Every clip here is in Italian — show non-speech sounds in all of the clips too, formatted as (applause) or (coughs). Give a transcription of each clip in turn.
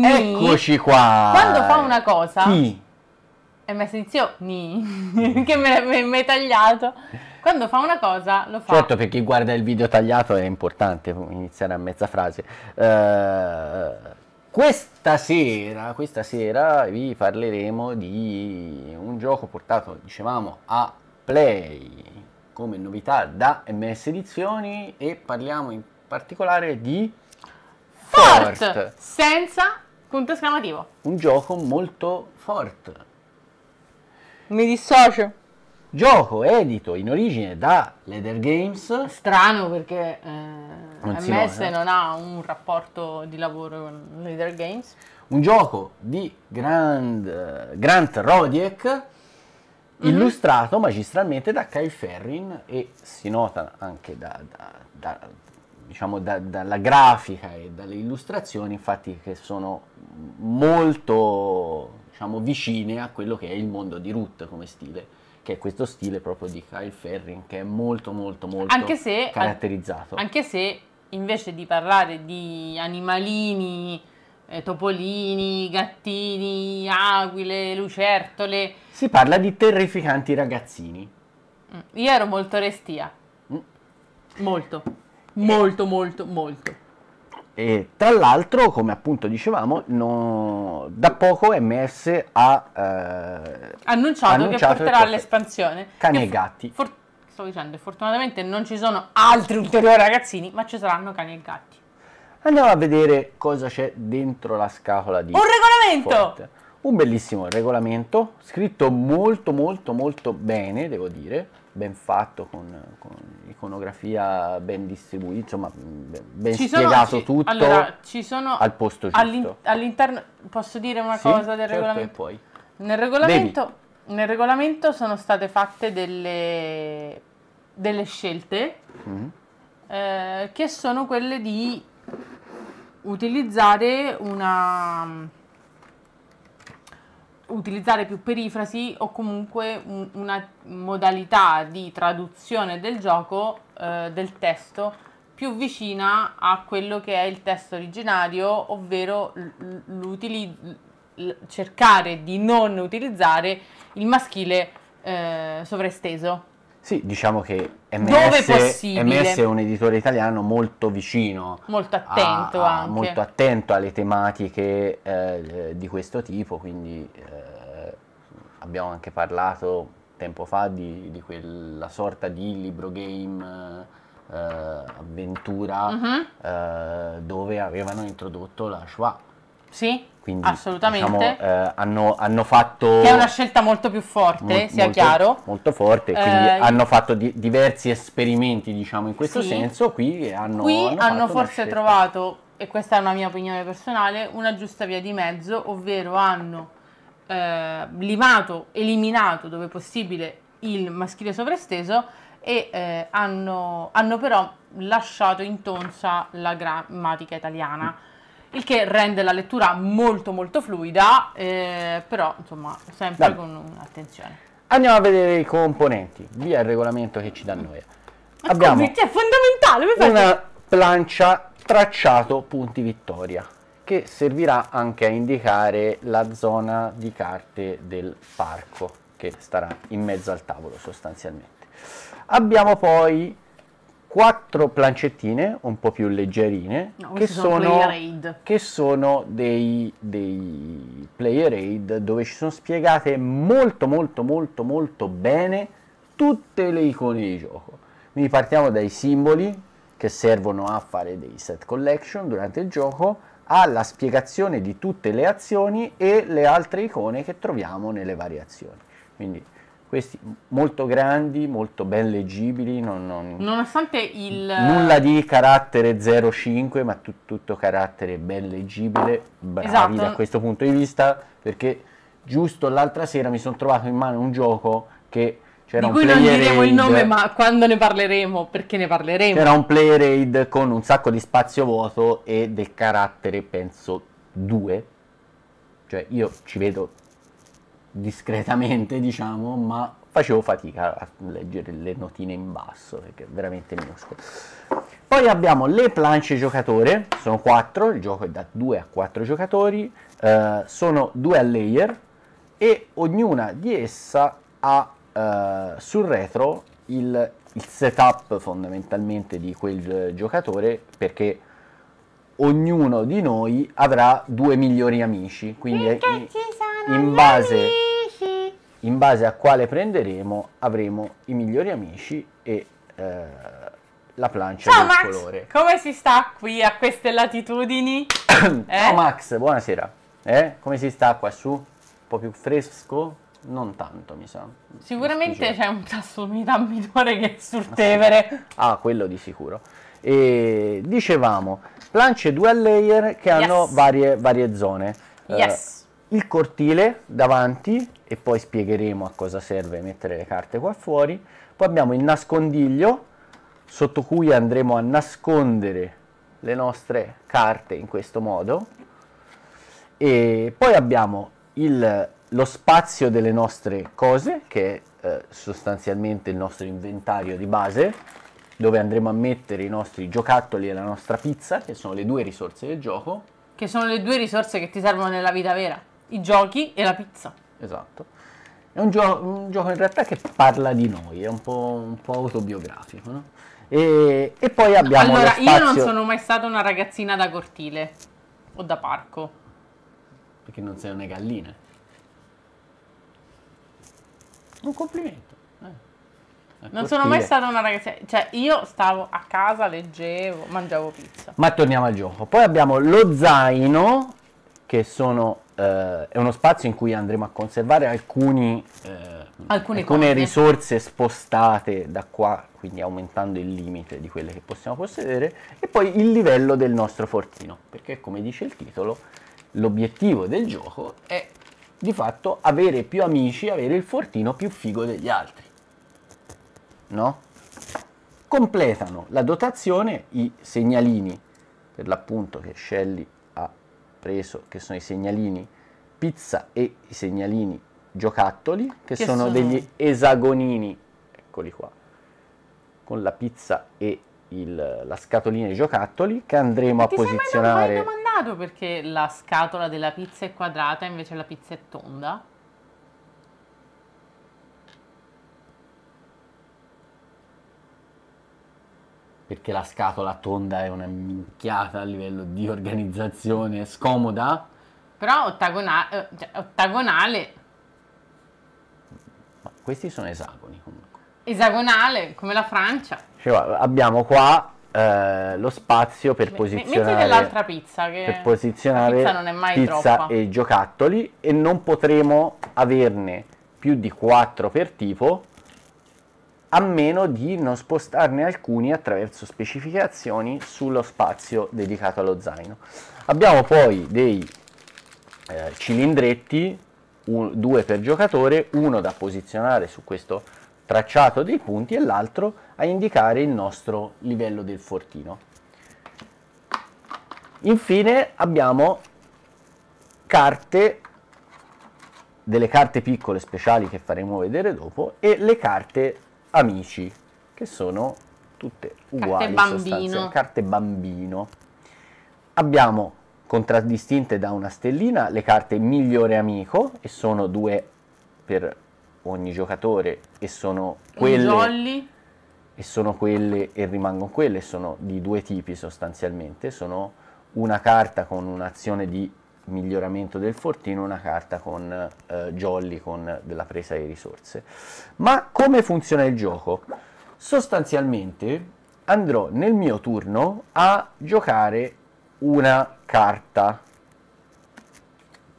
ni, Eccoci qua. Quando fa una cosa... Sì. E mi ha sentito ni, (laughs) che mi hai tagliato. Quando fa una cosa lo fa. Certo, per chi guarda il video tagliato è importante iniziare a mezza frase. Uh, questa sera, questa sera vi parleremo di un gioco portato, dicevamo, a Play come novità da MS Edizioni e parliamo in particolare di Fort, Fort. senza Punto esclamativo. Un gioco molto forte. Mi dissocio. Gioco edito in origine da Leather Games. Strano perché eh, non MS no, non ha un rapporto di lavoro con Leather Games. Un gioco di Grand, uh, Grant Rodiek, mm -hmm. illustrato magistralmente da Kyle Ferrin e si nota anche da, da, da diciamo, da, dalla grafica e dalle illustrazioni, infatti, che sono molto diciamo, vicine a quello che è il mondo di Root come stile che è questo stile proprio di Kyle Ferrin che è molto molto molto anche se, caratterizzato. Anche se invece di parlare di animalini, eh, topolini, gattini, aquile, lucertole, si parla di terrificanti ragazzini. Mm, io ero molto restia. Mm. Molto. Molto, molto, molto. E tra l'altro, come appunto dicevamo, no, da poco MS ha eh, annunciato, annunciato, che porterà l'espansione Cani e gatti. For- sto dicendo, fortunatamente non ci sono altri ulteriori ragazzini, ma ci saranno cani e gatti. Andiamo a vedere cosa c'è dentro la scatola di... Un regolamento! Fort. Un bellissimo regolamento, scritto molto molto molto bene, devo dire ben fatto, con, con iconografia ben distribuita, insomma ben ci spiegato sono, ci, tutto allora, ci sono al posto giusto. All'in, all'interno, posso dire una sì, cosa del certo regolamento? Nel regolamento, nel regolamento, sono state fatte delle, delle scelte mm-hmm. eh, che sono quelle di utilizzare una utilizzare più perifrasi o comunque un, una modalità di traduzione del gioco, eh, del testo, più vicina a quello che è il testo originario, ovvero cercare di non utilizzare il maschile eh, sovraesteso. Sì, diciamo che MS, è un editore italiano molto vicino, molto attento, a, a, molto attento alle tematiche eh, di questo tipo, quindi eh, abbiamo anche parlato tempo fa di, di quella sorta di libro game eh, avventura uh-huh. dove avevano introdotto la schwa sì, Quindi, assolutamente. Diciamo, eh, hanno, hanno, fatto... Che è una scelta molto più forte, mo- sia molto, chiaro. Molto forte, quindi eh, hanno fatto di- diversi esperimenti, diciamo, in questo sì. senso. Qui hanno, Qui hanno, hanno forse trovato, e questa è una mia opinione personale, una giusta via di mezzo, ovvero hanno eh, limato, eliminato dove possibile il maschile sovraesteso e eh, hanno, hanno, però lasciato in intonsa la grammatica italiana il che rende la lettura molto molto fluida, eh, però insomma sempre Dai. con attenzione. Andiamo a vedere i componenti, via il regolamento che ci dà noi. Ma Abbiamo come, cioè, è fondamentale, una plancia tracciato punti vittoria che servirà anche a indicare la zona di carte del parco che starà in mezzo al tavolo sostanzialmente. Abbiamo poi quattro plancettine un po' più leggerine no, che, sono, che, sono, dei, dei player aid dove ci sono spiegate molto molto molto molto bene tutte le icone di gioco quindi partiamo dai simboli che servono a fare dei set collection durante il gioco alla spiegazione di tutte le azioni e le altre icone che troviamo nelle varie azioni quindi questi molto grandi, molto ben leggibili, non, non, nonostante il... Nulla di carattere 0,5, ma tu, tutto carattere ben leggibile, bravi esatto. da questo punto di vista, perché giusto l'altra sera mi sono trovato in mano un gioco che c'era un... di cui non diremo il nome, ma quando ne parleremo, perché ne parleremo. C'era un play raid con un sacco di spazio vuoto e del carattere, penso, 2. Cioè, io ci vedo discretamente, diciamo, ma facevo fatica a leggere le notine in basso perché è veramente minuscolo. Poi abbiamo le planche giocatore, sono quattro, il gioco è da 2 a 4 giocatori, eh, sono due a layer e ognuna di essa ha eh, sul retro il, il, setup fondamentalmente di quel giocatore perché ognuno di noi avrà due migliori amici, quindi è, in base, in base a quale prenderemo avremo i migliori amici e eh, la plancia Ciao, del Max. colore. Come si sta qui a queste latitudini? (coughs) Ciao eh? Max, buonasera. Eh? Come si sta qua su? Un po' più fresco? Non tanto, mi sa. Sicuramente c'è un tasso d'umidità minore che sul Tevere. (laughs) ah, quello di sicuro. E dicevamo, planche dual layer che yes. hanno varie, varie zone. Eh, yes. Eh, il cortile davanti e poi spiegheremo a cosa serve mettere le carte qua fuori poi abbiamo il nascondiglio sotto cui andremo a nascondere le nostre carte in questo modo e poi abbiamo il, lo spazio delle nostre cose che è eh, sostanzialmente il nostro inventario di base dove andremo a mettere i nostri giocattoli e la nostra pizza che sono le due risorse del gioco che sono le due risorse che ti servono nella vita vera i giochi e la pizza. Esatto. È un, gio un gioco in realtà che parla di noi, è un po', un po autobiografico, no? E, e, poi abbiamo. Allora, spazio... io non sono mai stata una ragazzina da cortile o da parco. Perché non sei una gallina. Un complimento. Eh. Non cortile. sono mai stata una ragazzina. Cioè, io stavo a casa, leggevo, mangiavo pizza. Ma torniamo al gioco. Poi abbiamo lo zaino, che sono eh, è uno spazio in cui andremo a conservare alcuni, eh, alcune, alcune risorse spostate da qua, quindi aumentando il limite di quelle che possiamo possedere, e poi il livello del nostro fortino, perché come dice il titolo, l'obiettivo del gioco è di fatto avere più amici, avere il fortino più figo degli altri. No? Completano la dotazione i segnalini, per l'appunto che Shelley preso, che sono i segnalini pizza e i segnalini giocattoli, che, che sono, sono degli esagonini, eccoli qua, con la pizza e il, la scatolina di giocattoli che andremo Ti a posizionare. Ma mi hai domandato perché la scatola della pizza è quadrata e invece la pizza è tonda? perché la scatola tonda è una minchiata a livello di organizzazione, scomoda. Però ottagona- eh, cioè, ottagonale. Ma questi sono esagoni comunque. Esagonale, come la Francia. Cioè, abbiamo qua eh, lo spazio per posizionare. Metti dell'altra pizza, che per posizionare pizza non è mai pizza e giocattoli, e non potremo averne più di 4 per tipo a meno di non spostarne alcuni attraverso specificazioni sullo spazio dedicato allo zaino. Abbiamo poi dei eh, cilindretti, un, due per giocatore, uno da posizionare su questo tracciato dei punti e l'altro a indicare il nostro livello del fortino. Infine abbiamo carte delle carte piccole speciali che faremo vedere dopo e le carte amici, che sono tutte uguali. Carte bambino. Carte bambino. Abbiamo contraddistinte da una stellina le carte migliore amico e sono due per ogni giocatore e sono quelle e sono quelle e rimangono quelle sono di due tipi sostanzialmente sono una carta con un'azione di miglioramento del fortino, una carta con eh, jolly, con della presa di risorse. Ma come funziona il gioco? Sostanzialmente andrò nel mio turno a giocare una carta,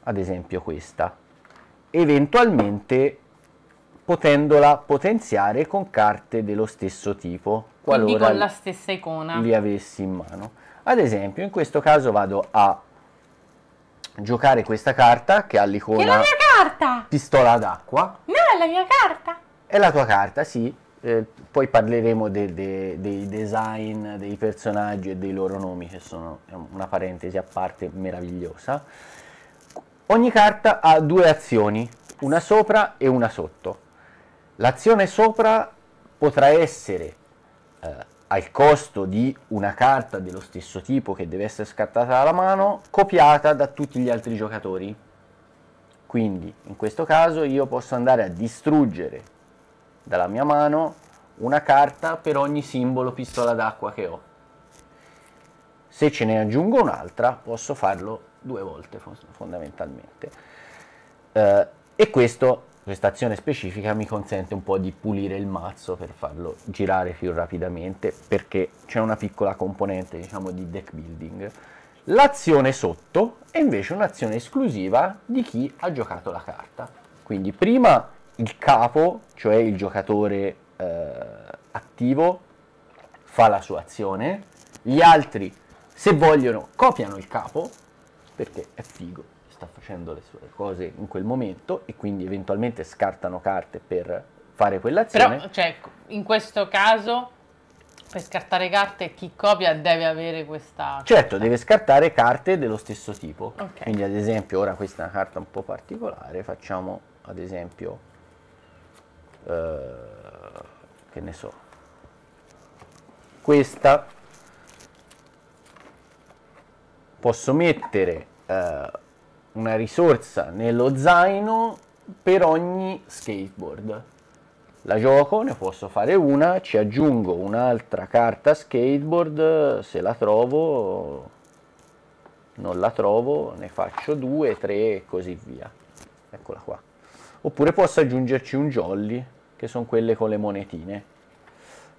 ad esempio questa, eventualmente potendola potenziare con carte dello stesso tipo, qualora Quindi con la stessa icona. li avessi in mano. Ad esempio, in questo caso vado a giocare questa carta che ha l'icona... È la mia carta! Pistola d'acqua. No, è la mia carta! È la tua carta, sì. Eh, poi parleremo de, de, dei design dei personaggi e dei loro nomi, che sono una parentesi a parte meravigliosa. Ogni carta ha due azioni, una sopra e una sotto. L'azione sopra potrà essere al costo di una carta dello stesso tipo che deve essere scartata dalla mano, copiata da tutti gli altri giocatori. Quindi in questo caso io posso andare a distruggere dalla mia mano una carta per ogni simbolo pistola d'acqua che ho. Se ce ne aggiungo un'altra posso farlo due volte fondamentalmente. Eh, e questo questa azione specifica mi consente un po' di pulire il mazzo per farlo girare più rapidamente perché c'è una piccola componente diciamo di deck building. L'azione sotto è invece un'azione esclusiva di chi ha giocato la carta. Quindi prima il capo, cioè il giocatore eh, attivo, fa la sua azione, gli altri se vogliono copiano il capo perché è figo sta facendo le sue cose in quel momento e quindi eventualmente scartano carte per fare quell'azione. Però, cioè, in questo caso, per scartare carte, chi copia deve avere questa... Certo, carta. deve scartare carte dello stesso tipo. Okay. Quindi, ad esempio, ora questa è una carta un po' particolare, facciamo, ad esempio, eh, che ne so, questa posso mettere eh, una risorsa nello zaino per ogni skateboard. La gioco, ne posso fare una, ci aggiungo un'altra carta skateboard, se la trovo, non la trovo, ne faccio due, tre e così via. Eccola qua. Oppure posso aggiungerci un jolly, che sono quelle con le monetine.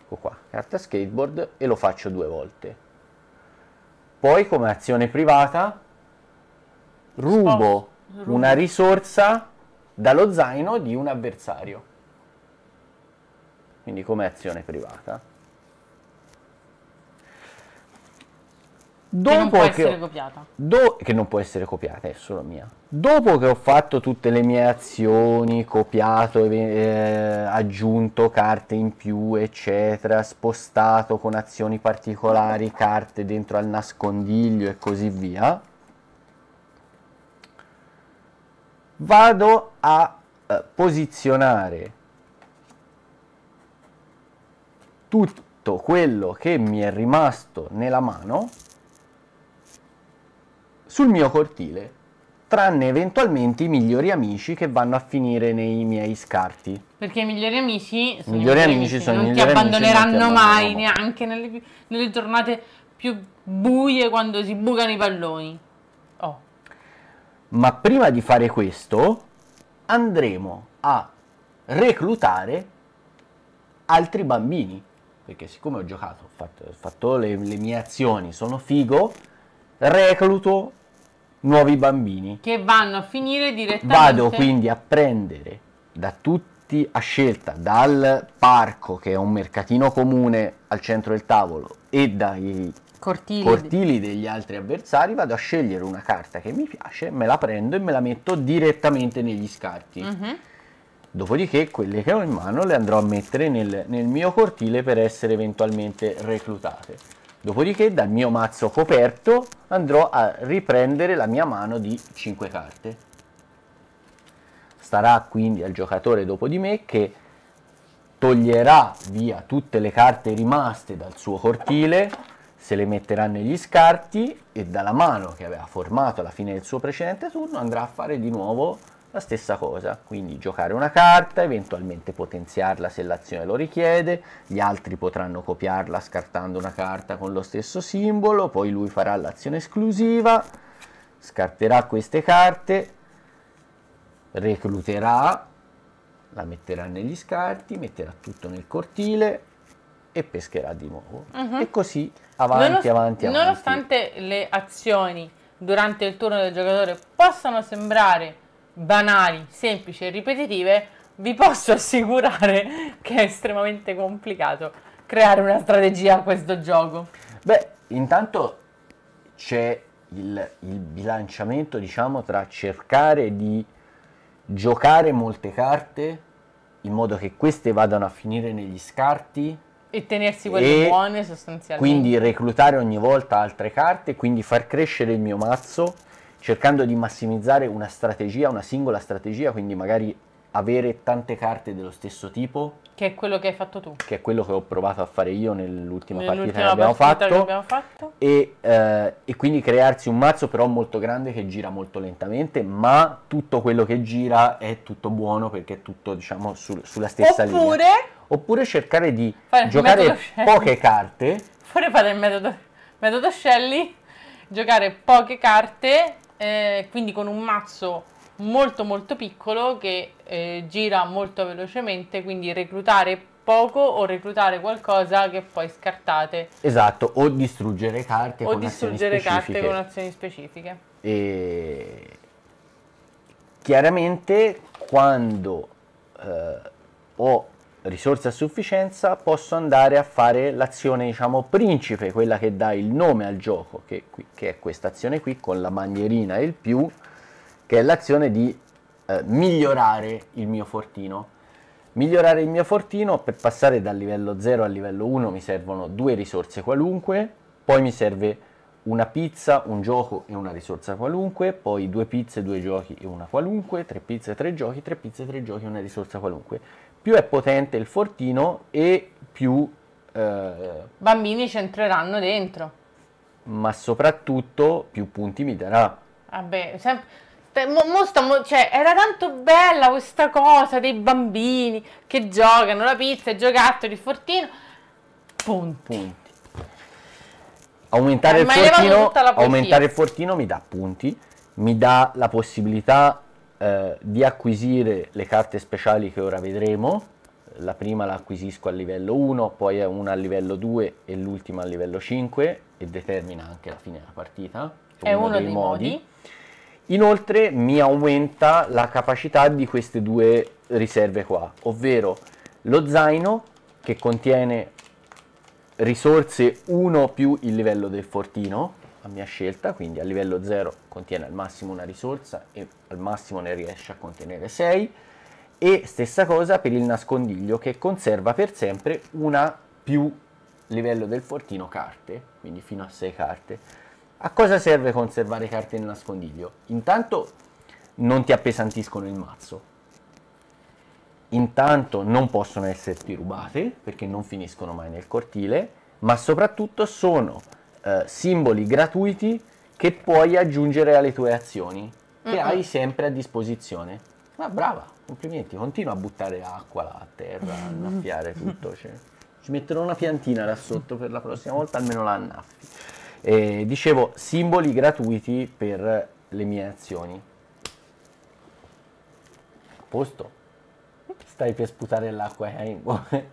Ecco qua, carta skateboard e lo faccio due volte. Poi come azione privata Oh, rubo una risorsa dallo zaino di un avversario. Quindi come azione privata. Dopo che non può che ho, copiata. Do, che non può essere copiata, è solo mia. Dopo che ho fatto tutte le mie azioni, copiato, eh, aggiunto carte in più, eccetera, spostato con azioni particolari carte dentro al nascondiglio e così via, vado a eh, posizionare tutto quello che mi è rimasto nella mano sul mio cortile, tranne eventualmente i migliori amici che vanno a finire nei miei scarti. Perché i migliori amici sono i migliori amici, amici sono non ti abbandoneranno non ti mai, neanche nelle, nelle giornate più buie quando si bucano i palloni. Oh. Ma prima di fare questo andremo a reclutare altri bambini. Perché siccome ho giocato, ho fatto, ho fatto le, le mie azioni, sono figo, recluto nuovi bambini. Che vanno a finire direttamente. Vado quindi a prendere da tutti a scelta, dal parco che è un mercatino comune al centro del tavolo e dai cortili. cortili degli altri avversari, vado a scegliere una carta che mi piace, me la prendo e me la metto direttamente negli scarti. Uh-huh. Dopodiché quelle che ho in mano le andrò a mettere nel, nel mio cortile per essere eventualmente reclutate. Dopodiché dal mio mazzo coperto andrò a riprendere la mia mano di 5 carte. Starà quindi al giocatore dopo di me che toglierà via tutte le carte rimaste dal suo cortile se le metterà negli scarti e dalla mano che aveva formato alla fine del suo precedente turno andrà a fare di nuovo la stessa cosa, quindi giocare una carta, eventualmente potenziarla se l'azione lo richiede, gli altri potranno copiarla scartando una carta con lo stesso simbolo, poi lui farà l'azione esclusiva, scarterà queste carte, recluterà, la metterà negli scarti, metterà tutto nel cortile, e pescherà di nuovo. Uh-huh. E così avanti, Nonost- avanti, avanti. Nonostante le azioni durante il turno del giocatore possano sembrare banali, semplici e ripetitive, vi posso (laughs) assicurare che è estremamente complicato creare una strategia a questo gioco. Beh, intanto c'è il, il bilanciamento, diciamo, tra cercare di giocare molte carte in modo che queste vadano a finire negli scarti e tenersi quelle e buone sostanzialmente. Quindi reclutare ogni volta altre carte, quindi far crescere il mio mazzo cercando di massimizzare una strategia, una singola strategia, quindi magari avere tante carte dello stesso tipo. Che è quello che hai fatto tu. Che è quello che ho provato a fare io nell'ultima, nell'ultima partita, che abbiamo, partita fatto, che abbiamo fatto. E, eh, e, quindi crearsi un mazzo però molto grande che gira molto lentamente, ma tutto quello che gira è tutto buono perché è tutto diciamo sul, sulla stessa Oppure, linea. Oppure oppure cercare di fare giocare poche carte. Vorrei (laughs) fare il metodo, metodo Shelley, giocare poche carte, eh, quindi con un mazzo molto molto piccolo che eh, gira molto velocemente, quindi reclutare poco o reclutare qualcosa che poi scartate. Esatto, o distruggere carte o con distruggere azioni carte con azioni specifiche. E... Chiaramente quando eh, ho risorse a sufficienza posso andare a fare l'azione diciamo principe quella che dà il nome al gioco che, che è questa azione qui con la manierina e il più che è l'azione di eh, migliorare il mio fortino migliorare il mio fortino per passare dal livello 0 al livello 1 mi servono due risorse qualunque poi mi serve una pizza un gioco e una risorsa qualunque poi due pizze due giochi e una qualunque tre pizze tre giochi tre pizze tre giochi e una risorsa qualunque più è potente il fortino e più... Eh, Bambini ci entreranno dentro. Ma soprattutto più punti mi darà. Vabbè, sempre... Mo, mo sta, mo, cioè, era tanto bella questa cosa dei bambini che giocano la pizza, i giocattoli, il fortino. Punti. punti. Aumentare, eh, il fortino, aumentare il fortino mi dà punti, mi dà la possibilità eh, di acquisire le carte speciali che ora vedremo, la prima la acquisisco a livello 1, poi una a livello 2 e l'ultima a livello 5 e determina anche la fine della partita. È uno, uno dei, dei modi. modi. Inoltre mi aumenta la capacità di queste due riserve qua, ovvero lo zaino che contiene risorse 1 più il livello del fortino, a mia scelta, quindi a livello 0 contiene al massimo una risorsa e al massimo ne riesce a contenere 6 e stessa cosa per il nascondiglio che conserva per sempre una più livello del fortino carte, quindi fino a 6 carte. A cosa serve conservare carte nel nascondiglio? Intanto non ti appesantiscono il mazzo, intanto non possono esserti rubate perché non finiscono mai nel cortile, ma soprattutto sono eh, simboli gratuiti che puoi aggiungere alle tue azioni, che mm-hmm. hai sempre a disposizione. Ma brava, complimenti, continua a buttare acqua a terra, a mm. annaffiare tutto. Cioè. Ci metterò una piantina là sotto per la prossima volta, almeno la annaffi. E, dicevo, simboli gratuiti per le mie azioni. A posto. Stai per sputare l'acqua che eh, (laughs)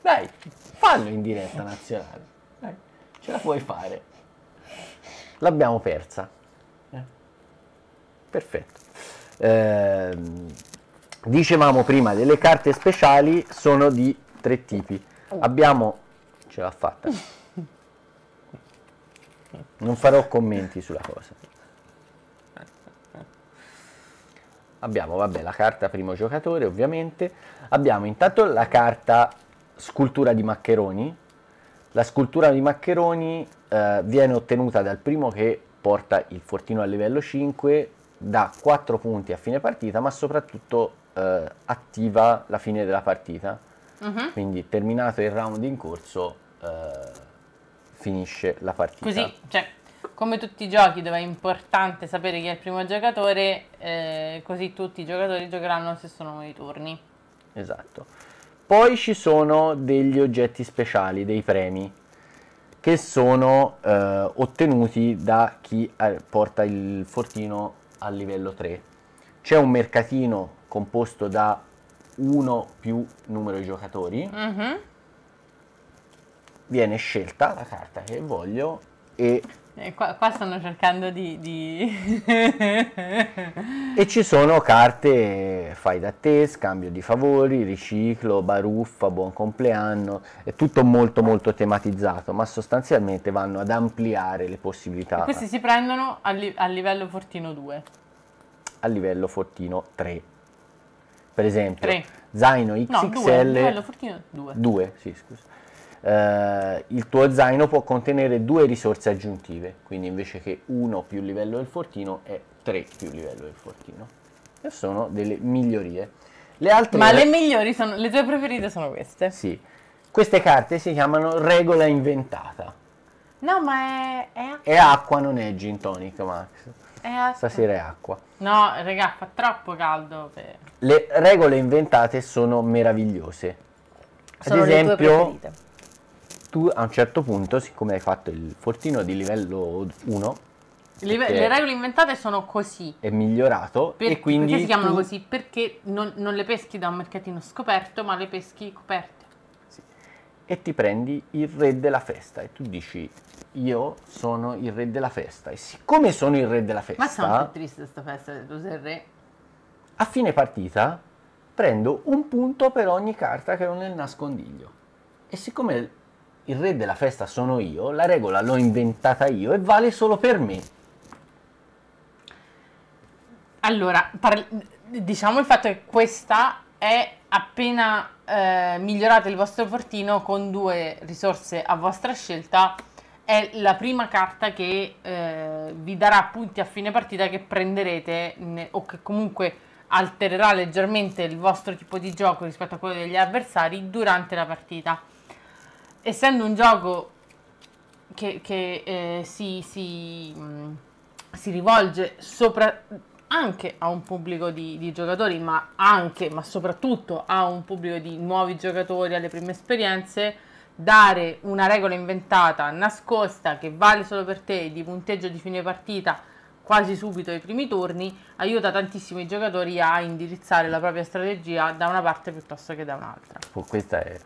Dai, fallo in diretta nazionale. Dai. Ce la puoi fare. L'abbiamo persa. Eh? Perfetto. Eh, dicevamo prima, delle carte speciali sono di tre tipi. Oh. Abbiamo... Ce l'ha fatta. Non farò commenti sulla cosa. Abbiamo, vabbè, la carta primo giocatore, ovviamente. Abbiamo intanto la carta scultura di maccheroni, la scultura di Maccheroni eh, viene ottenuta dal primo che porta il fortino a livello 5, da 4 punti a fine partita, ma soprattutto eh, attiva la fine della partita. Uh-huh. Quindi terminato il round in corso eh, finisce la partita. Così, cioè, come tutti i giochi dove è importante sapere chi è il primo giocatore, eh, così tutti i giocatori giocheranno allo stesso numero di turni. Esatto. Poi ci sono degli oggetti speciali, dei premi, che sono eh, ottenuti da chi eh, porta il fortino a livello 3. C'è un mercatino composto da uno più numero di giocatori. Mm-hmm. Viene scelta la carta che voglio e eh, qua, qua, stanno cercando di... di... e ci sono carte fai da te, scambio di favori, riciclo, baruffa, buon compleanno, è tutto molto molto tematizzato, ma sostanzialmente vanno ad ampliare le possibilità. E questi si prendono a, li- a livello Fortino 2. A livello Fortino 3 per esempio, 3. zaino XXL no, 2, 2, sì, eh, il tuo zaino può contenere due risorse aggiuntive, quindi invece che uno più livello del fortino è tre più livello del fortino. E sono delle migliorie. Le altre... Ma le migliori sono, le tue preferite sono queste? Sì. Queste carte si chiamano regola inventata. No, ma è, è acqua. È acqua, non è gin tonic, Max. È Stasera è acqua. No, raga, fa troppo caldo. Per... Le regole inventate sono meravigliose. Ad sono esempio, tu a un certo punto, siccome hai fatto il fortino di livello 1, Live- le regole inventate sono così. È migliorato. Per- e quindi perché si chiamano tu... così? Perché non, non, le peschi da un mercatino scoperto, ma le peschi coperte. Sì. E ti prendi il re della festa e tu dici: Io sono il re della festa. E siccome sono il re della festa. Ma sono più triste questa festa tu sei il re. A fine partita prendo un punto per ogni carta che ho nel nascondiglio. E siccome il re della festa sono io, la regola l'ho inventata io e vale solo per me. Allora, diciamo il fatto che questa è appena eh, migliorate il vostro fortino con due risorse a vostra scelta, è la prima carta che eh, vi darà punti a fine partita che prenderete o che comunque altererà leggermente il vostro tipo di gioco rispetto a quello degli avversari durante la partita essendo un gioco che, che eh, si, si, mh, mm, si, rivolge sopra, anche a un pubblico di, di, giocatori, ma anche, ma soprattutto a un pubblico di nuovi giocatori, alle prime esperienze, dare una regola inventata, nascosta, che vale solo per te, di punteggio di fine partita quasi subito ai primi turni, aiuta tantissimi giocatori a indirizzare la propria strategia da una parte piuttosto che da un'altra. Oh, questa è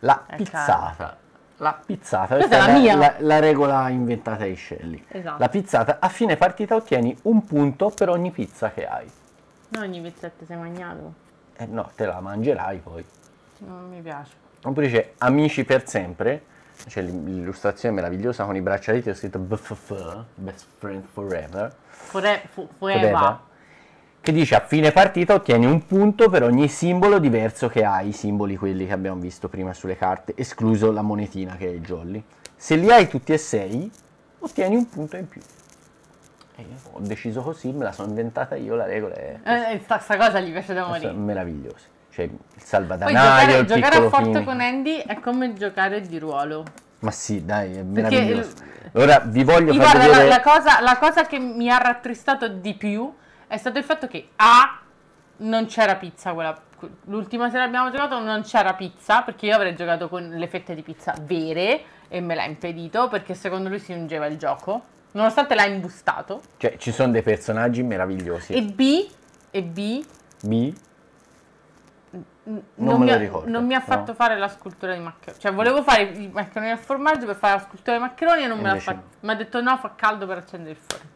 la eh, pizzata. Certo. La pizzata, questa, questa è la, mia. La, la, regola inventata ai scelli. Esatto. La pizzata, a fine partita ottieni un punto per ogni pizza che hai. Non ogni pizza ti sei mangiato. Eh no, te la mangerai poi. Non mi piace. Oppure dice Amici per sempre, c'è l'illustrazione meravigliosa con i braccialetti, ho scritto BFF, Best Friend Forever. forever. forever che dice a fine partita ottieni un punto per ogni simbolo diverso che hai, i simboli quelli che abbiamo visto prima sulle carte, escluso la monetina che è il jolly. Se li hai tutti e sei, ottieni un punto in più. Eh, ho deciso così, me la sono inventata io, la regola è... Eh, eh cosa gli piace da morire. Meravigliosa. Cioè, il salvadanaio, Poi giocare, giocare a forte con Andy è come giocare di ruolo. Ma sì, dai, è meraviglioso. Perché, allora, vi voglio far guarda, vedere... la, cosa, la cosa che mi ha rattristato di più è stato il fatto che A non c'era pizza quella l'ultima sera abbiamo giocato non c'era pizza perché io avrei giocato con le fette di pizza vere e me l'ha impedito perché secondo lui si ungeva il gioco nonostante l'ha imbustato cioè ci sono dei personaggi meravigliosi e B e B B non, non, mi, ha, non mi, ha, fatto no? fare la scultura di maccheroni cioè volevo fare i maccheroni al formaggio per fare la scultura di maccheroni e non Invece me l'ha fatto mi ha detto no fa caldo per accendere il forno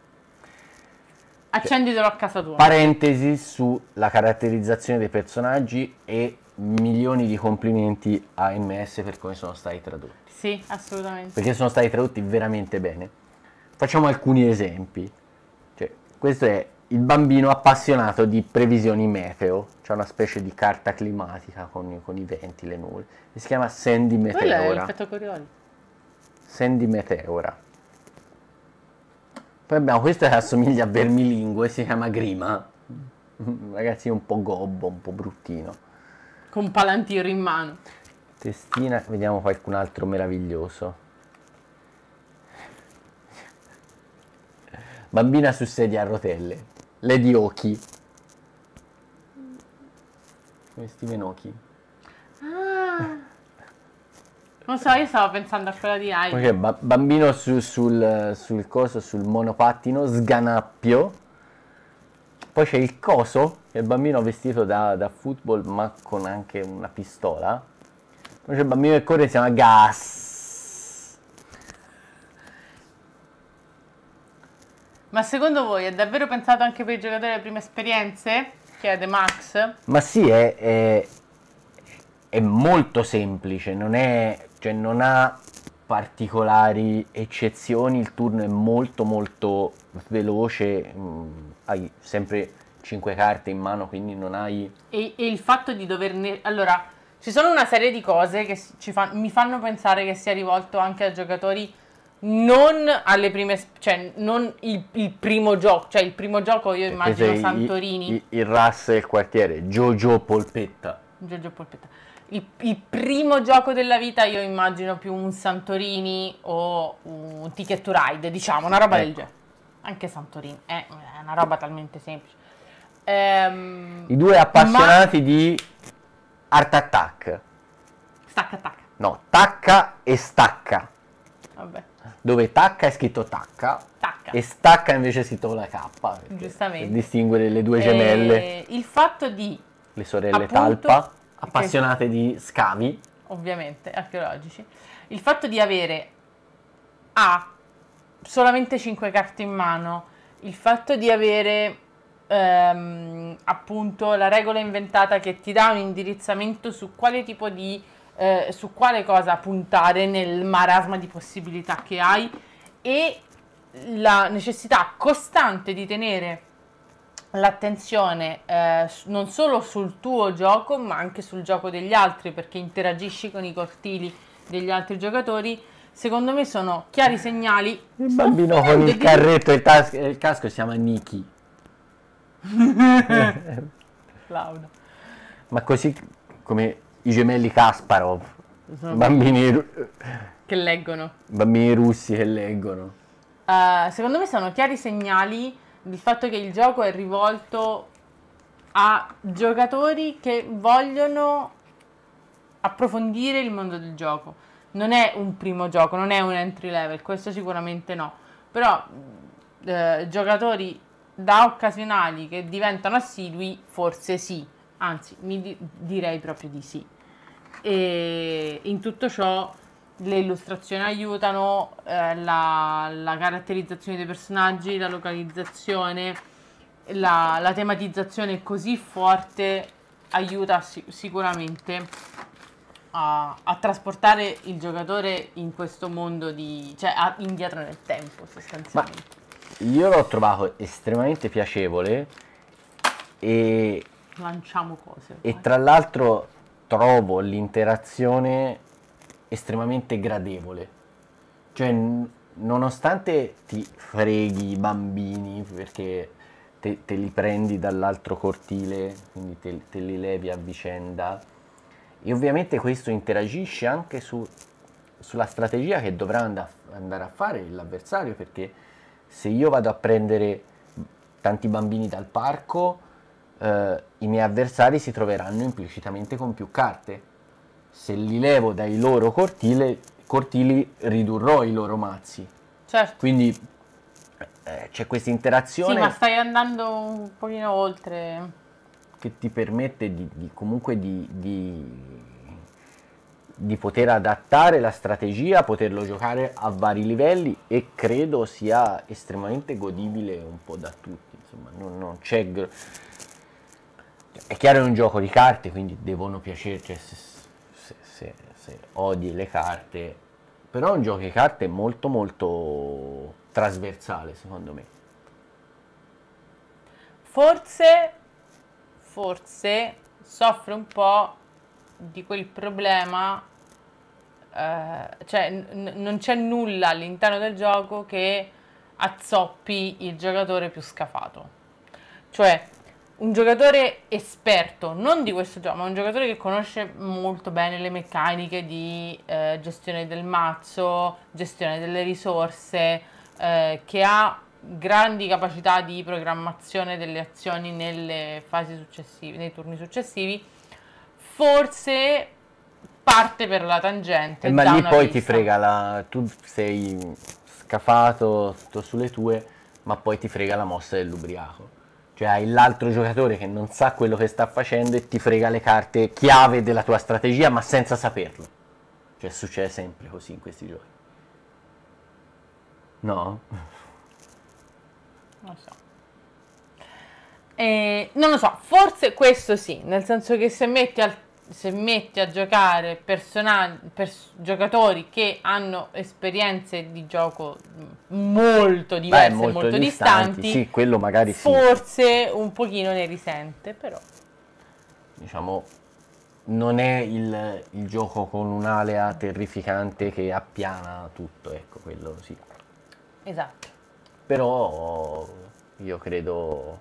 Accenditelo a casa tua. Parentesi sulla caratterizzazione dei personaggi e milioni di complimenti a MS per come sono stati tradotti. Sì, assolutamente. Perché sono stati tradotti veramente bene. Facciamo alcuni esempi. Cioè, questo è il bambino appassionato di previsioni meteo, c'è una specie di carta climatica con, con i venti, le nuvole, si chiama Sandy Meteora. Quello è l'effetto Corioli. Sandy Meteora. Poi abbiamo questa che assomiglia a vermilingue, si chiama Grima. Ragazzi, è un po' gobbo, un po' bruttino. Con palantiro in mano. Testina, vediamo qualcun altro meraviglioso. Bambina su sedia a rotelle. Lady Oki. Questi menocchi. Non so, io stavo pensando a quella di Aida. Perché ba bambino su, sul, sul coso, sul monopattino, sganappio. Poi c'è il coso, che è il bambino vestito da, da, football ma con anche una pistola. Poi c'è il bambino che corre e si chiama Gas. Ma secondo voi è davvero pensato anche per i giocatori delle prime esperienze? Chiede Max. Ma sì, è, è, è molto semplice, non è cioè non ha particolari eccezioni, il turno è molto molto veloce, mh, mm, hai sempre 5 carte in mano, quindi non hai... E, e il fatto di doverne... Allora, ci sono una serie di cose che fa... mi fanno pensare che sia rivolto anche a giocatori non alle prime, cioè non il, il, primo gioco, cioè il primo gioco io eh, immagino eh, Santorini. Il, il, il, il ras del quartiere, Jojo Polpetta. Jojo Polpetta il, il, primo gioco della vita io immagino più un Santorini o un Ticket to Ride, diciamo, una roba ecco. del genere. Anche Santorini, eh, è una roba talmente semplice. Ehm, I due appassionati ma... di Art Attack. Stacca Attack. No, Tacca e Stacca. Vabbè. Dove Tacca è scritto Tacca. Tacca. E Stacca invece è scritto la K. Giustamente. Per distinguere le due eh, gemelle. E il fatto di... Le sorelle appunto, Talpa appassionate che... di scavi. Ovviamente, archeologici. Il fatto di avere A, solamente 5 carte in mano, il fatto di avere ehm, appunto la regola inventata che ti dà un indirizzamento su quale tipo di... Eh, su quale cosa puntare nel marasma di possibilità che hai e la necessità costante di tenere l'attenzione eh, non solo sul tuo gioco ma anche sul gioco degli altri perché interagisci con i cortili degli altri giocatori secondo me sono chiari segnali il bambino con il carretto e il, tas- il casco si chiama Niki (laughs) Lauda ma così come i gemelli Kasparov sono bambini ru- che leggono bambini russi che leggono uh, secondo me sono chiari segnali il fatto che il gioco è rivolto a giocatori che vogliono approfondire il mondo del gioco. Non è un primo gioco, non è un entry level, questo sicuramente no. Però eh, giocatori da occasionali che diventano assidui, forse sì. Anzi, mi di- direi proprio di sì. E in tutto ciò le illustrazioni aiutano, eh, la, la, caratterizzazione dei personaggi, la localizzazione, la, la tematizzazione così forte aiuta sic sicuramente a, a, trasportare il giocatore in questo mondo di, cioè a, indietro nel tempo sostanzialmente. Ma io l'ho trovato estremamente piacevole e lanciamo cose. E vai. tra l'altro trovo l'interazione estremamente gradevole. Cioè, nonostante ti freghi i bambini perché te, te, li prendi dall'altro cortile, quindi te, te li levi a vicenda, e ovviamente questo interagisce anche su, sulla strategia che dovrà and- andare a fare l'avversario, perché se io vado a prendere tanti bambini dal parco, eh, i miei avversari si troveranno implicitamente con più carte se li levo dai loro cortile, cortili ridurrò i loro mazzi. Certo. Quindi eh, c'è questa interazione. Sì, ma stai andando un pochino oltre. Che ti permette di, di comunque di, di, di poter adattare la strategia, poterlo giocare a vari livelli e credo sia estremamente godibile un po' da tutti. Insomma, non, non c'è... È chiaro è un gioco di carte, quindi devono piacerci. Cioè, se, se odi le carte, però è un gioco di carte molto molto trasversale secondo me. Forse, forse soffre un po' di quel problema, eh, cioè n- non c'è nulla all'interno del gioco che azzoppi il giocatore più scafato. Cioè, un giocatore esperto, non di questo gioco, ma un giocatore che conosce molto bene le meccaniche di eh, gestione del mazzo, gestione delle risorse, eh, che ha grandi capacità di programmazione delle azioni nelle fasi successive, nei turni successivi, forse parte per la tangente. Eh, ma lì poi vista. ti frega la... tu sei scafato, tutto sulle tue, ma poi ti frega la mossa dell'ubriaco cioè hai l'altro giocatore che non sa quello che sta facendo e ti frega le carte chiave della tua strategia ma senza saperlo. Cioè succede sempre così in questi giochi. No? Non so. Eh, non lo so, forse questo sì, nel senso che se metti al se metti a giocare personaggi, pers- giocatori che hanno esperienze di gioco molto diverse, Beh, molto, molto distanti, distanti sì, quello magari forse sì. un pochino ne risente, però diciamo non è il, il gioco con un'alea terrificante che appiana tutto, ecco, quello sì. Esatto. Però io credo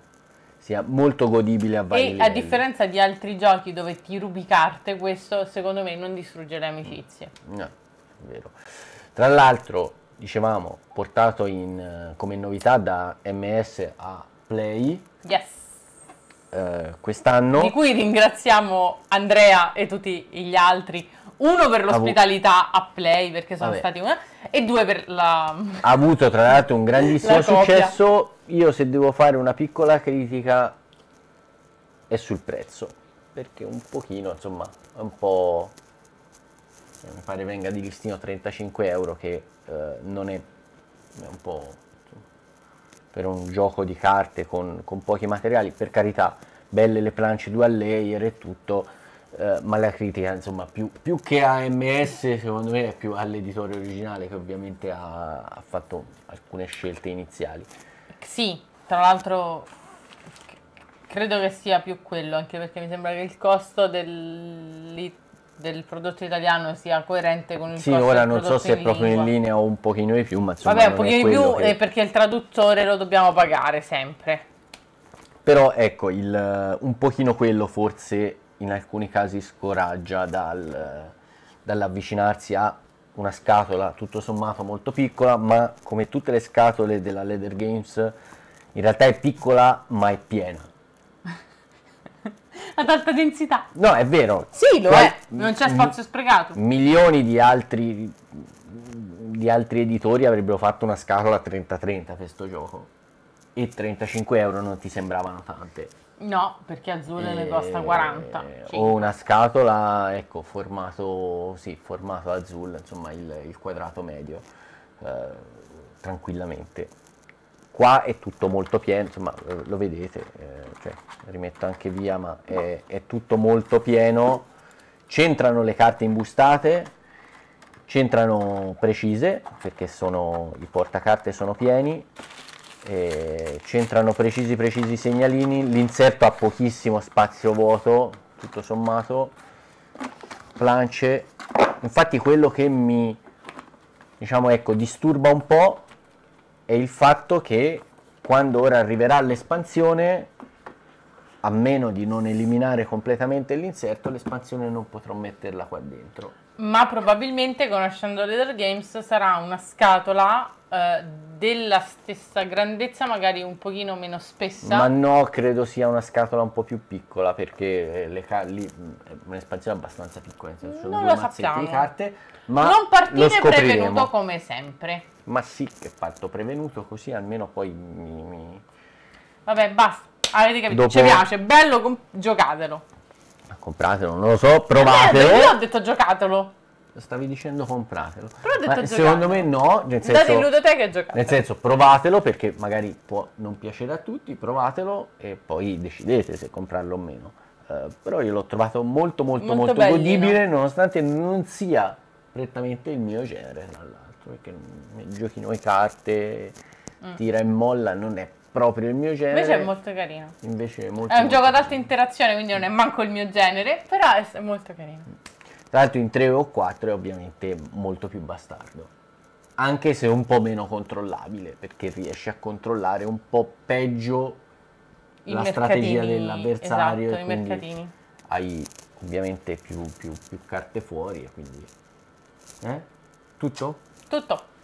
sia molto godibile a vari E livelli. a differenza di altri giochi dove ti rubi carte, questo secondo me non distrugge le amicizie. Mm. No, è vero. Tra l'altro, dicevamo, portato in, eh, come novità da MS a Play. Yes. Eh, quest'anno. Di cui ringraziamo Andrea e tutti gli altri. Uno per l'ospitalità a Play, perché sono Vabbè. stati una, e due per la... Ha avuto tra l'altro un (laughs) grandissimo successo io se devo fare una piccola critica è sul prezzo, perché un pochino, insomma, è un po'... Eh, mi pare venga di listino 35 euro che eh, non è, è un po' per un gioco di carte con, con, pochi materiali, per carità, belle le planche dual layer e tutto, eh, ma la critica insomma più, più, che a MS secondo me è più all'editore originale che ovviamente ha, ha fatto alcune scelte iniziali. Sì, tra l'altro credo che sia più quello, anche perché mi sembra che il costo del, del prodotto italiano sia coerente con il sì, costo ora non so se è proprio in linea o un pochino di più, ma insomma Vabbè, un pochino di più che... perché il traduttore lo dobbiamo pagare sempre. Però ecco, il, un pochino quello forse in alcuni casi scoraggia dal, dall'avvicinarsi a una scatola tutto sommato molto piccola, ma come tutte le scatole della Leather Games, in realtà è piccola ma è piena. (laughs) Ad alta densità. No, è vero. Sì, lo è, non c'è spazio sprecato. Milioni di altri, di altri editori avrebbero fatto una scatola 30-30 per questo gioco e 35 euro non ti sembravano tante. No, perché azzurre e... Eh, ne costa 40. Sì. una scatola, ecco, formato, sì, formato azzurro, insomma il, il, quadrato medio, eh, tranquillamente. Qua è tutto molto pieno, insomma eh, lo vedete, eh, cioè, rimetto anche via, ma è, è tutto molto pieno. C'entrano le carte imbustate, c'entrano precise, perché sono, i portacarte sono pieni, eh, c'entrano precisi precisi segnalini l'inserto ha pochissimo spazio vuoto tutto sommato planche infatti quello che mi diciamo ecco disturba un po' è il fatto che quando ora arriverà l'espansione a meno di non eliminare completamente l'inserto l'espansione non potrò metterla qua dentro ma probabilmente conoscendo Leather Games sarà una scatola eh, della stessa grandezza, magari un pochino meno spessa. Ma no, credo sia una scatola un po' più piccola perché eh, le ca- lì, mm, è un'espansione abbastanza piccola, nel senso non lo sappiamo. di carte, ma non partire prevenuto come sempre. Ma sì, che parto prevenuto così almeno poi mi... mi... Vabbè, basta. Avete capito? Dopo... Ci piace, bello, com- giocatelo. Compratelo, non lo so, provatelo. Eh, io ho detto giocatelo stavi dicendo compratelo. Però secondo me no, nel senso, Date in ludoteca e giocate. Nel senso provatelo perché magari può non piacere a tutti, provatelo e poi decidete se comprarlo o meno. Uh, però io l'ho trovato molto molto molto, molto godibile nonostante non sia prettamente il mio genere tra l'altro, perché giochi noi carte, mm. tira e molla non è proprio il mio genere. Invece è molto carino. Invece è, molto, è un molto gioco ad alta interazione, quindi non è manco il mio genere, però è molto carino. Tra l'altro in 3 o 4 è ovviamente molto più bastardo. Anche se un po' meno controllabile, perché riesce a controllare un po' peggio I la strategia dell'avversario. Esatto, e i mercatini. Hai ovviamente più, più, più carte fuori e quindi... Eh? Tutto? Tutto.